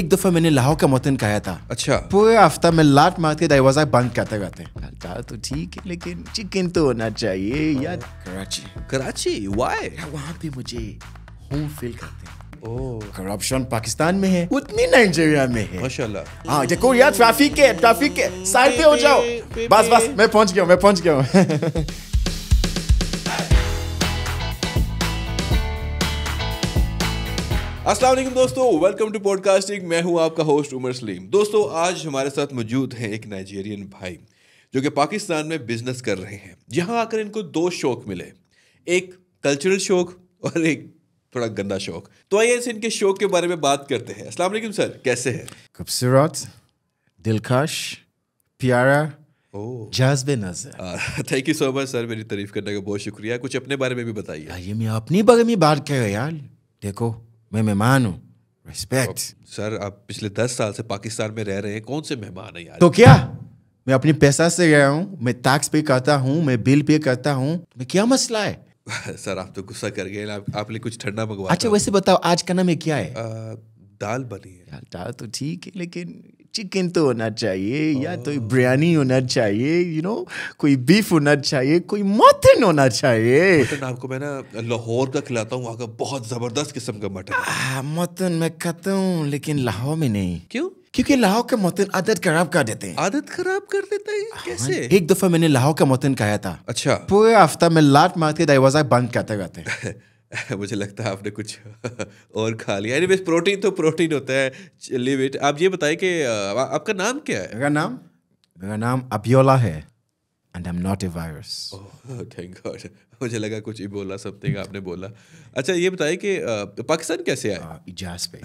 एक दफा मैंने लाहौर का मतन खाया था अच्छा पूरे हफ्ता में लाट मार के दरवाजा बंद करते रहते गाता तो ठीक है लेकिन चिकन तो होना चाहिए यार कराची कराची वाई वहाँ पे मुझे होम फील करते हैं करप्शन oh. पाकिस्तान में है उतनी नाइजीरिया में है माशाल्लाह हाँ देखो यार ट्रैफिक है ट्रैफिक है साइड पे हो जाओ बस बस मैं पहुंच गया मैं पहुंच गया असलम दोस्तों वेलकम टू पॉडकास्टिंग मैं हूं आपका होस्ट उमर सलीम दोस्तों आज हमारे साथ मौजूद हैं एक नाइजीरियन भाई जो कि पाकिस्तान में बिजनेस कर रहे हैं यहाँ आकर इनको दो शौक मिले एक कल्चरल शौक और एक थोड़ा गंदा शौक तो आइए इस इनके शौक के बारे में बात करते हैं असल सर कैसे हैं खूबसूरत दिलकश प्यारा जज्बे नजर thank you so much sir मेरी तारीफ करने का बहुत शुक्रिया कुछ अपने बारे में भी बताइए ये मैं बारे में बात कर यार देखो मैं मेहमान हूँ रिस्पेक्ट सर आप पिछले दस साल से पाकिस्तान में रह रहे हैं कौन से मेहमान हैं यार तो क्या मैं अपने पैसा से गया हूँ मैं टैक्स पे करता हूँ मैं बिल पे करता हूँ मैं क्या मसला है सर आप तो गुस्सा कर गए आप, आपने कुछ ठंडा मंगवा अच्छा वैसे बताओ आज का नाम क्या है आ, दाल बनी है दाल तो ठीक है लेकिन चिकन तो होना चाहिए oh. या तो बिरयानी होना चाहिए यू you नो know, कोई बीफ होना चाहिए कोई मटन होना चाहिए मटन आपको मैं ना लाहौर का खिलाता हूँ वहाँ का बहुत ज़बरदस्त किस्म का मटन मटन मैं खाता हूँ लेकिन लाहौर में नहीं क्यों क्योंकि लाहौर का मौतन आदत खराब कर देते हैं आदत खराब कर देते हैं हाँ, कैसे एक दफा मैंने लाहौर का मौतन खाया था अच्छा पूरे हफ्ता में लाट मार के दरवाजा बंद करते रहते मुझे लगता है आपने कुछ और खा लिया एनी प्रोटीन तो प्रोटीन होता है चिल्ली इट आप ये बताइए कि आपका नाम क्या है मेरा नाम मेरा नाम अबियोला है and I am not a virus thank God मुझे लगा कुछ इबोला समथिंग आपने बोला अच्छा ये बताइए कि पाकिस्तान कैसे आए इजाज पे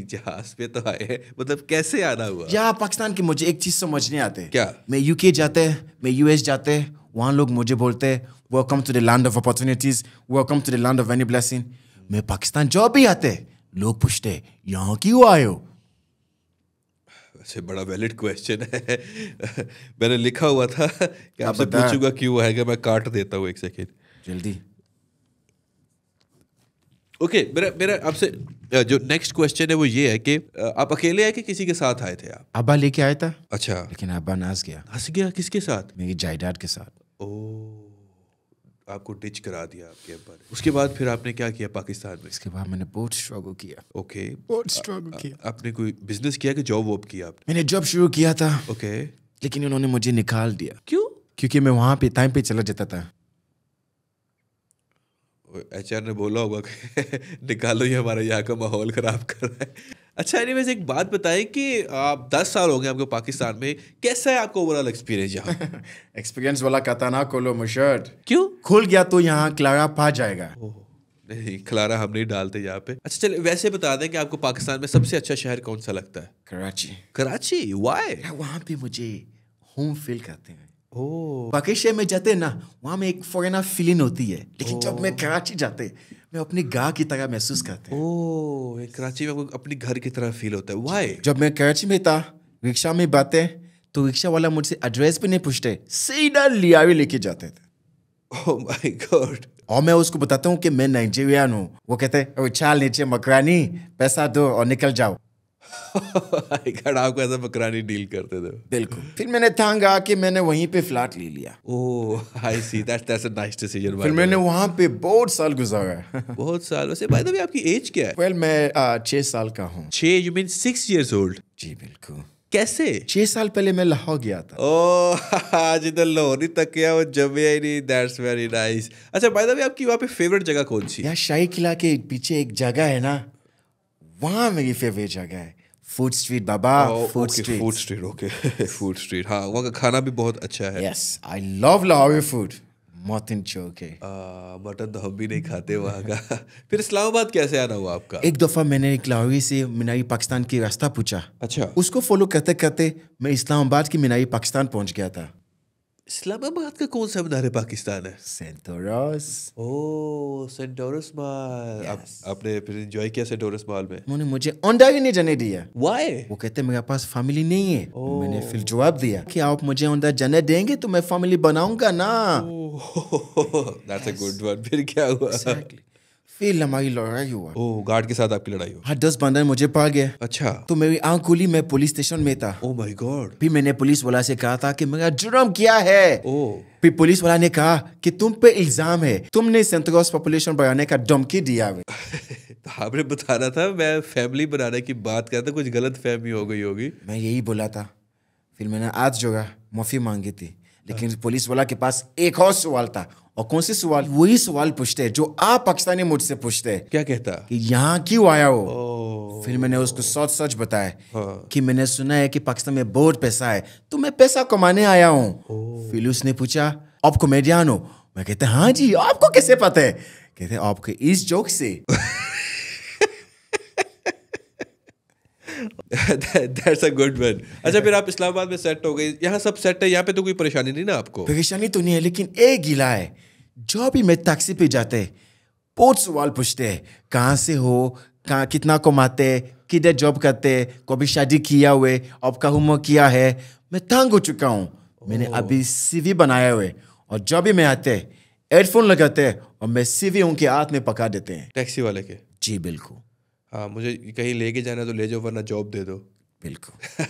इजाज पे तो आए मतलब कैसे आना हुआ यहाँ पाकिस्तान के मुझे एक चीज़ समझ नहीं आते क्या मैं यूके जाते मैं यूएस जाते वहाँ लोग मुझे बोलते हैं welcome to the land of opportunities welcome to the land of any blessing मैं पाकिस्तान जॉब भी आते लोग पूछते यहाँ क्यों आए हो से बड़ा वैलिड क्वेश्चन है मैंने लिखा हुआ था कि आपसे पूछूंगा क्यों आएगा मैं काट देता हूँ एक सेकेंड जल्दी ओके okay, मेरा मेरा आपसे जो नेक्स्ट क्वेश्चन है वो ये है कि आप अकेले आए कि किसी के साथ आए थे आप अबा लेके आया था अच्छा लेकिन अबा नाच गया हंस गया किसके साथ मेरी जायदाद के साथ ओ आपको डिच करा दिया आपके अब्बा ने उसके बाद फिर आपने क्या किया पाकिस्तान में इसके बाद मैंने बहुत स्ट्रगल किया ओके बहुत स्ट्रगल किया आपने कोई बिजनेस किया कि जॉब वॉब किया आपने मैंने जॉब शुरू किया था ओके लेकिन उन्होंने मुझे निकाल दिया क्यों क्योंकि मैं वहां पे टाइम पे चला जाता था एच ने बोला होगा निकालो ये हमारा यहाँ का माहौल खराब कर रहा है अच्छा एनी एक बात बताएं कि आप दस साल हो गए आपको पाकिस्तान में कैसा है आपका ओवरऑल एक्सपीरियंस यहाँ एक्सपीरियंस वाला कहता ना खोलो मुशर्ट क्यों खोल गया तो यहाँ क्लारा पा जाएगा नहीं खलारा हम नहीं डालते यहाँ पे अच्छा चले वैसे बता दें कि आपको पाकिस्तान में सबसे अच्छा शहर कौन सा लगता है कराची कराची वाई वहाँ पे मुझे होम फील करते हैं ओ पाकिस्तान में जाते ना वहाँ में एक फॉरेनर फीलिंग होती है लेकिन जब मैं कराची जाते मैं अपने गाँव की तरह महसूस करते ओ, कराची में अपने घर की तरह फील होता है वाई जब मैं कराची में था रिक्शा में बातें तो रिक्शा वाला मुझसे एड्रेस भी नहीं पूछते सीधा लियावे लेके जाते थे ओह माय गॉड और मैं उसको बताता हूँ कि मैं नाइजीरियन हूँ वो कहते हैं चाल नीचे मकरानी पैसा दो और निकल जाओ आईकार्ड आपको ऐसा बकरा नहीं डील करते थे बिल्कुल फिर मैंने थांग आके मैंने वहीं पे फ्लैट ले लिया oh I see that's that's a nice decision फिर मैंने वहां पे बहुत साल गुजारा बहुत साल वैसे बाय द वे आपकी एज क्या है वेल well, मैं uh, साल का हूं 6 यू मीन 6 इयर्स ओल्ड जी बिल्कुल कैसे छह साल पहले मैं लाहौर गया था ओ आज इधर लाहौर ही तक गया वो जमे ही नहीं दैट्स वेरी नाइस अच्छा बाय द वे आपकी वहाँ पे फेवरेट जगह कौन सी यार शाही किला के पीछे एक जगह है ना वहाँ मेरी फेवरेट जगह है फूड स्ट्रीट बाबा food street food street okay food street हाँ वहाँ का खाना भी बहुत अच्छा है yes I love Lahori food मोहतिन चौक है मटन तो हम भी नहीं खाते वहाँ का फिर इस्लामाबाद कैसे आना हुआ आपका एक दफ़ा मैंने एक लाहौरी से मीनाई पाकिस्तान की रास्ता पूछा अच्छा उसको फॉलो करते करते मैं इस्लामाबाद की मीनाई पाकिस्तान पहुँच गया था इस्लामाबाद का कौन सा मीनार है पाकिस्तान है सेंटोरस ओ सेंटोरस मॉल yes. आप, आपने फिर एंजॉय किया सेंटोरस मॉल में उन्होंने मुझे ऑनडा भी नहीं जाने दिया व्हाई वो कहते मेरे पास फैमिली नहीं है oh. मैंने फिर जवाब दिया कि आप मुझे ऑनडा जाने देंगे तो मैं फैमिली बनाऊंगा ना दैट्स अ गुड वन फिर क्या हुआ exactly. फिर हमारी लड़ाई हुआ ओ, गार्ड के साथ आपकी लड़ाई हुई हाँ दस बंदर मुझे पा गए अच्छा तो मेरी आंख खुली मैं पुलिस स्टेशन में था ओ माय गॉड फिर मैंने पुलिस वाला से कहा था कि मेरा जुर्म क्या है ओ oh। फिर पुलिस वाला ने कहा कि तुम पे इल्जाम है तुमने सेंटोस पॉपुलेशन बढ़ाने का धमकी दिया है तो आपने बता रहा था मैं फैमिली बनाने की बात करता कुछ गलत फहमी हो गई होगी मैं यही बोला था फिर मैंने आज जो माफी मांगी थी लेकिन पुलिस वाला के पास एक और सवाल था और कौन से सवाल वही सवाल पूछते हैं जो आप पाकिस्तानी मुझसे पूछते हैं क्या कहता कि यहाँ क्यों आया हो फिर मैंने उसको सच सच बताया हाँ। कि मैंने सुना है कि पाकिस्तान में बहुत पैसा है तो मैं पैसा कमाने आया हूँ फिर उसने पूछा आप कॉमेडियन हो मैं कहता हाँ जी आपको कैसे पता है कहते आपके इस जोक से दैट्स अ गुड वन अच्छा फिर आप इस्लामाबाद में सेट हो गए यहाँ सब सेट है यहाँ पे तो कोई परेशानी नहीं ना आपको परेशानी तो नहीं है लेकिन एक गिला है जो भी मैं टैक्सी पे जाते बहुत सवाल पूछते हैं कहाँ से हो कहाँ कितना कमाते किधर जॉब करते कभी शादी किया हुए आपका होमवर्क किया है मैं तंग हो चुका हूँ मैंने अभी सीवी बनाया हुए और जब भी मैं आते हेडफोन लगाते और मैं सीवी उनके हाथ में पका देते हैं टैक्सी वाले के जी बिल्कुल हाँ मुझे कहीं लेके जाना है तो ले जाओ वरना जॉब दे दो बिल्कुल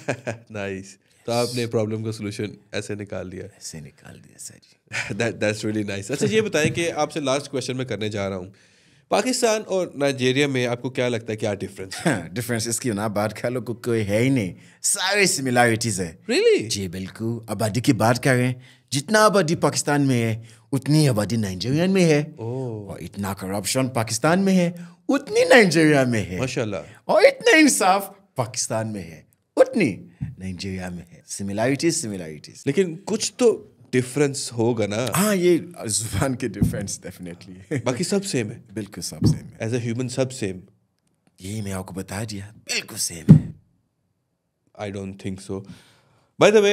नाइस तो आपने प्रॉब्लम का सोल्यूशन ऐसे निकाल दिया ऐसे निकाल दिया sir that that's really nice अच्छा ये बताएं कि आपसे लास्ट क्वेश्चन मैं करने जा रहा हूँ पाकिस्तान और नाइजेरिया में आपको क्या लगता है क्या डिफरेंस डिफरेंस हाँ, इसकी ना बात कह लो कोई है ही नहीं सारे सिमिलैरिटीज है really? जी बिल्कुल आबादी की बात करें जितना आबादी पाकिस्तान में है उतनी आबादी नाइजेरियन में है oh. और इतना करप्शन पाकिस्तान में है उतनी नाइजीरिया में है माशाल्लाह और इतना इंसाफ पाकिस्तान में है उतनी नाइजीरिया में है सिमिलैरिटीज सिमिलैरिटीज लेकिन कुछ तो डिफरेंस होगा ना हाँ ये जुबान के डिफरेंस डेफिनेटली बाकी सब सेम है बिल्कुल सब सेम है एज ए ह्यूमन सब सेम यही मैं आपको बता दिया बिल्कुल सेम है I don't think so by the way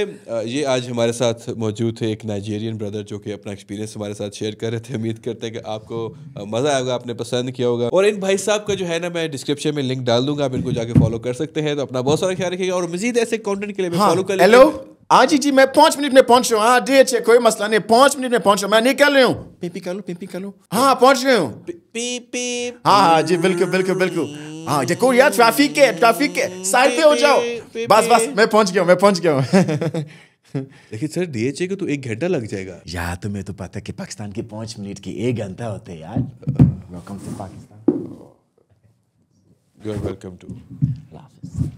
ये आज हमारे साथ मौजूद थे एक नाइजेरियन ब्रदर जो कि अपना एक्सपीरियंस हमारे साथ शेयर कर रहे थे उम्मीद करते हैं कि आपको uh, मज़ा आएगा आपने पसंद किया होगा और इन भाई साहब का जो है ना मैं डिस्क्रिप्शन में लिंक डाल दूंगा आप इनको जाके फॉलो कर सकते हैं तो अपना बहुत सारा ख्याल रखिएगा और मजीद ऐसे कॉन्टेंट के लिए हाँ, फॉलो कर हेलो हाँ जी जी मैं पांच मिनट में पहुंच रहा हूँ हाँ कोई मसला नहीं पांच मिनट में पहुंच रहा हूँ मैं निकल रही हूँ पिंपी कर लो पिंपी कर लो हाँ पहुंच गए हूँ हाँ हाँ जी बिल्कुल बिल्कुल बिल्कुल हाँ जे कोरिया ट्रैफिक के ट्रैफिक है साइड पे हो जाओ बस बस मैं पहुंच गया मैं पहुंच गया लेकिन सर डीएचए को तो एक घंटा लग जाएगा यार तुम्हें तो, तो पता है कि पाकिस्तान के पांच मिनट की एक घंटा होते यार welcome to Pakistan you are welcome to